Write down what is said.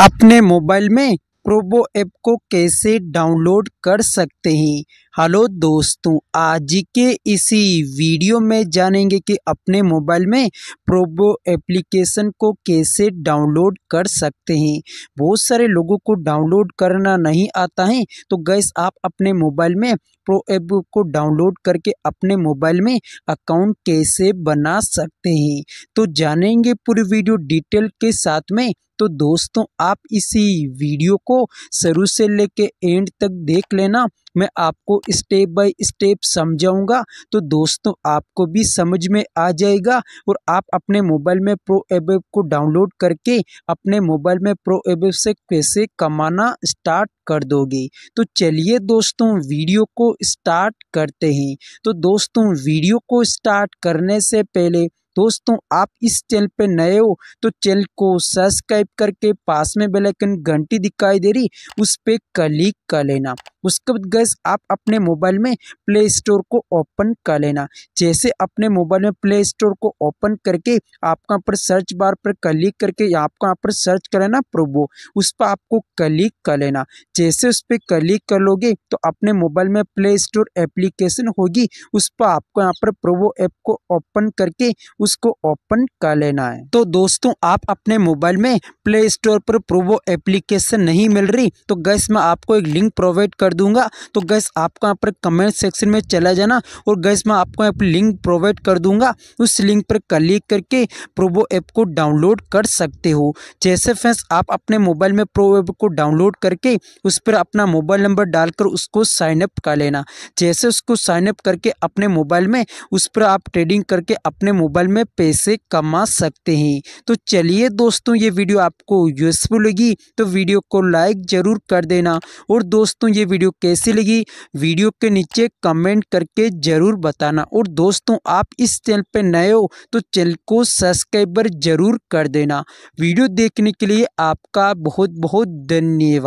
अपने मोबाइल में प्रोबो ऐप को कैसे डाउनलोड कर सकते हैं हेलो दोस्तों आज के इसी वीडियो में जानेंगे कि अपने मोबाइल में प्रोबो एप्लीकेशन को कैसे डाउनलोड कर सकते हैं बहुत सारे लोगों को डाउनलोड करना नहीं आता है तो गैस आप अपने मोबाइल में प्रो ऐप को डाउनलोड करके अपने मोबाइल में अकाउंट कैसे बना सकते हैं तो जानेंगे पूरी वीडियो डिटेल के साथ में तो दोस्तों आप इसी वीडियो को शुरू से लेके एंड तक देख लेना मैं आपको स्टेप बाय स्टेप समझाऊंगा तो दोस्तों आपको भी समझ में आ जाएगा और आप अपने मोबाइल में प्रो एबेब को डाउनलोड करके अपने मोबाइल में प्रो एबेब से पैसे कमाना स्टार्ट कर दोगे तो चलिए दोस्तों वीडियो को स्टार्ट करते हैं तो दोस्तों वीडियो को स्टार्ट करने से पहले दोस्तों आप इस चैनल पे नए हो तो चैनल को सब्सक्राइब करके पास में बेल आइकन घंटी दिखाई दे रही उस पर क्लिक कर लेना उसके बाद गैस आप अपने मोबाइल में प्ले स्टोर को ओपन कर लेना जैसे अपने मोबाइल में प्ले स्टोर को ओपन करके आपका पर सर्च बार पर क्लिक करके आपका यहाँ पर सर्च कर लेना प्रोबो उस पर आपको क्लिक कर लेना जैसे उस पर क्लिक कर लोगे तो अपने मोबाइल में प्ले स्टोर एप्लीकेशन होगी उस पर आपको यहाँ पर प्रोबो ऐप को ओपन करके उसको ओपन कर लेना है तो दोस्तों आप अपने मोबाइल में प्ले स्टोर पर प्रोबो एप्लीकेशन नहीं मिल रही तो गैस मैं आपको एक लिंक प्रोवाइड कर दूंगा तो गैस आपको यहाँ पर कमेंट सेक्शन में चला जाना और गैस मैं आपको यहाँ पर लिंक प्रोवाइड कर दूंगा उस लिंक पर क्लिक करके प्रोबो ऐप को डाउनलोड कर सकते हो जैसे फ्रेंड्स आप अपने मोबाइल में प्रोबो ऐप को डाउनलोड करके उस पर अपना मोबाइल नंबर डालकर उसको साइनअप कर लेना जैसे उसको साइनअप करके अपने मोबाइल में उस पर आप ट्रेडिंग करके अपने मोबाइल में पैसे कमा सकते हैं तो चलिए दोस्तों ये वीडियो आपको यूजफुल लगी तो वीडियो को लाइक ज़रूर कर देना और दोस्तों ये वीडियो वीडियो कैसी लगी वीडियो के नीचे कमेंट करके ज़रूर बताना और दोस्तों आप इस चैनल पर नए हो तो चैनल को सब्सक्राइबर ज़रूर कर देना वीडियो देखने के लिए आपका बहुत बहुत धन्यवाद